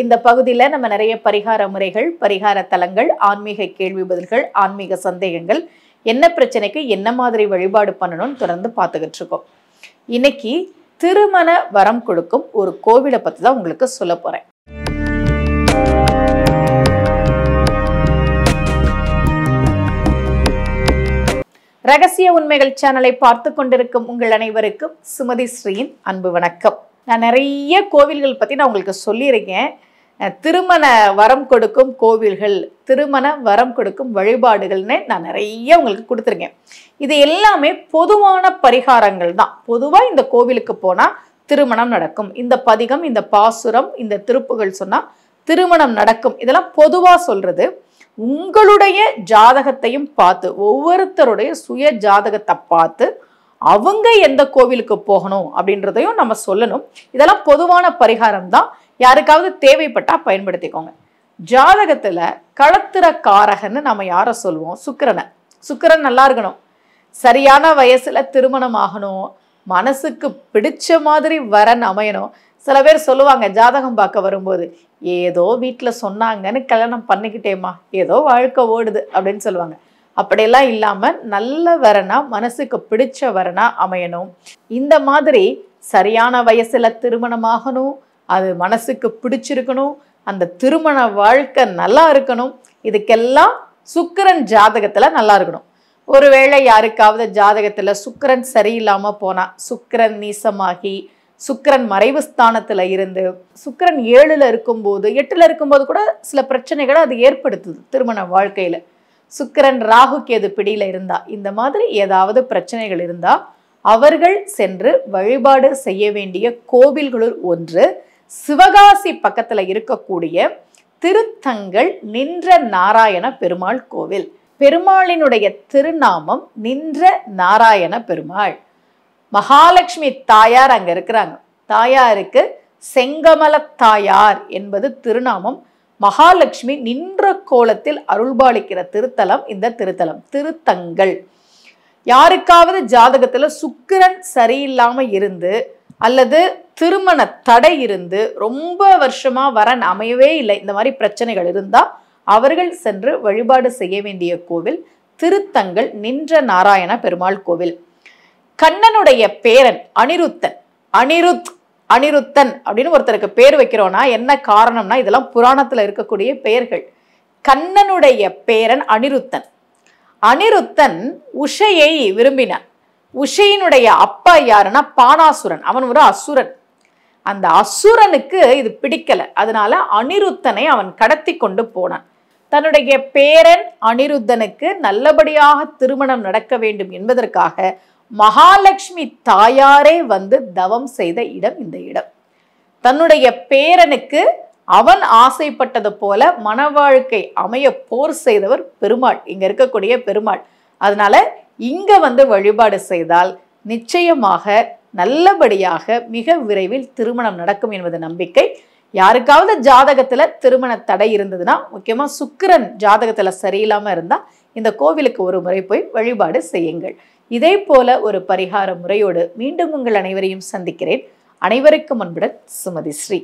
இந்த பகுதியில் நம்ம நிறைய பரிகார முறைகள் பரிகார தலங்கள் ஆன்மீக கேள்வி பதில்கள் ஆன்மீக சந்தேகங்கள் என்ன பிரச்சனைக்கு என்ன மாதிரி வழிபாடு பண்ணணும்னு தொடர்ந்து பார்த்துக்கிட்டு இருக்கோம் இன்னைக்கு திருமண வரம் கொடுக்கும் ஒரு கோவிலை பற்றி தான் உங்களுக்கு சொல்ல போகிறேன் ரகசிய உண்மைகள் சேனலை பார்த்து கொண்டிருக்கும் உங்கள் அனைவருக்கும் சுமதி ஸ்ரீயின் அன்பு வணக்கம் நான் நிறைய கோவில்கள் பற்றி நான் உங்களுக்கு சொல்லியிருக்கேன் திருமண வரம் கொடுக்கும் கோவில்கள் திருமண வரம் கொடுக்கும் வழிபாடுகள்னு நான் நிறைய உங்களுக்கு கொடுத்துருக்கேன் இது எல்லாமே பொதுவான பரிகாரங்கள் தான் பொதுவாக இந்த கோவிலுக்கு போனால் திருமணம் நடக்கும் இந்த பதிகம் இந்த பாசுரம் இந்த திருப்புகள் சொன்னால் திருமணம் நடக்கும் இதெல்லாம் பொதுவாக சொல்கிறது உங்களுடைய ஜாதகத்தையும் பார்த்து ஒவ்வொருத்தருடைய சுய ஜாதகத்தை பார்த்து அவங்க எந்த கோவிலுக்கு போகணும் அப்படின்றதையும் நம்ம சொல்லணும் இதெல்லாம் பொதுவான பரிகாரம் தான் யாருக்காவது தேவைப்பட்டால் பயன்படுத்திக்கோங்க ஜாதகத்தில் களத்திரக்காரகன்னு நம்ம யாரை சொல்லுவோம் சுக்கரனை சுக்கரன் நல்லா இருக்கணும் சரியான வயசில் திருமணம் ஆகணும் மனசுக்கு பிடிச்ச மாதிரி வரன் அமையணும் சில பேர் சொல்லுவாங்க ஜாதகம் பார்க்க வரும்போது ஏதோ வீட்டில் சொன்னாங்கன்னு கல்யாணம் பண்ணிக்கிட்டேம்மா ஏதோ வாழ்க்கை ஓடுது அப்படின்னு சொல்லுவாங்க அப்படியெல்லாம் இல்லாமல் நல்ல வரனா மனசுக்கு பிடிச்ச வரனா அமையணும் இந்த மாதிரி சரியான வயசில் திருமணமாகணும் அது மனசுக்கு பிடிச்சிருக்கணும் அந்த திருமண வாழ்க்கை நல்லா இருக்கணும் இதுக்கெல்லாம் சுக்கரன் ஜாதகத்தில் நல்லா இருக்கணும் ஒருவேளை யாருக்காவது ஜாதகத்தில் சுக்கரன் சரியில்லாமல் போனால் சுக்கரன் நீசமாகி சுக்கரன் மறைவு ஸ்தானத்தில் இருந்து சுக்கரன் ஏழில் இருக்கும்போது எட்டில் இருக்கும்போது கூட சில பிரச்சனைகளை அது ஏற்படுத்துது திருமண வாழ்க்கையில் சுக்கரன் ராகு கேது பிடியில் இருந்தா இந்த மாதிரி ஏதாவது பிரச்சனைகள் இருந்தா அவர்கள் சென்று வழிபாடு செய்ய வேண்டிய கோவில்களுள் ஒன்று சிவகாசி பக்கத்தில் இருக்கக்கூடிய திருத்தங்கள் நின்ற நாராயண பெருமாள் கோவில் பெருமாளினுடைய திருநாமம் நின்ற நாராயண பெருமாள் மகாலட்சுமி தாயார் அங்கே இருக்கிறாங்க தாயாருக்கு செங்கமல தாயார் என்பது திருநாமம் மகாலட்சுமி நின்ற கோலத்தில் அருள்பாலிக்கிற திருத்தலம் இந்த திருத்தலம் திருத்தங்கள் யாருக்காவது ஜாதகத்தில் சுக்கிரன் சரியில்லாமல் இருந்து அல்லது திருமண தடை இருந்து ரொம்ப வருஷமாக வரன் அமையவே இல்லை இந்த மாதிரி பிரச்சனைகள் இருந்தால் அவர்கள் சென்று வழிபாடு செய்ய வேண்டிய கோவில் திருத்தங்கள் நின்ற நாராயண பெருமாள் கோவில் கண்ணனுடைய பேரன் அனிருத்தன் அனிருத் அனிருத்தன் அப்படின்னு ஒருத்தருக்கு பேர் வைக்கிறோன்னா என்ன காரணம்னா இதெல்லாம் புராணத்தில் இருக்கக்கூடிய பெயர்கள் கண்ணனுடைய பேரன் அனிருத்தன் அனிருத்தன் உஷையை விரும்பினான் உஷையினுடைய அப்பா யாருன்னா பானாசுரன் அவன் ஒரு அசுரன் அந்த அசுரனுக்கு இது பிடிக்கல அதனால அனிருத்தனை அவன் கடத்தி கொண்டு போனான் தன்னுடைய பேரன் அனிருத்தனுக்கு நல்லபடியாக திருமணம் நடக்க வேண்டும் என்பதற்காக மகாலட்சுமி தாயாரே வந்து தவம் செய்த இடம் இந்த இடம் தன்னுடைய பேரனுக்கு அவன் ஆசைப்பட்டது போல மன வாழ்க்கை அமைய போர் செய்தவர் பெருமாள் இங்க இருக்கக்கூடிய பெருமாள் அதனால இங்க வந்து வழிபாடு செய்தால் நிச்சயமாக நல்லபடியாக மிக விரைவில் திருமணம் நடக்கும் என்பது நம்பிக்கை யாருக்காவது ஜாதகத்தில் திருமண தடை இருந்ததுன்னா முக்கியமாக சுக்கிரன் ஜாதகத்தில் சரியில்லாமல் இருந்தால் இந்த கோவிலுக்கு ஒரு முறை போய் வழிபாடு செய்யுங்கள் இதே போல ஒரு பரிகார முறையோடு மீண்டும் உங்கள் அனைவரையும் சந்திக்கிறேன் அனைவருக்கும் முன்புடன் சுமதி ஸ்ரீ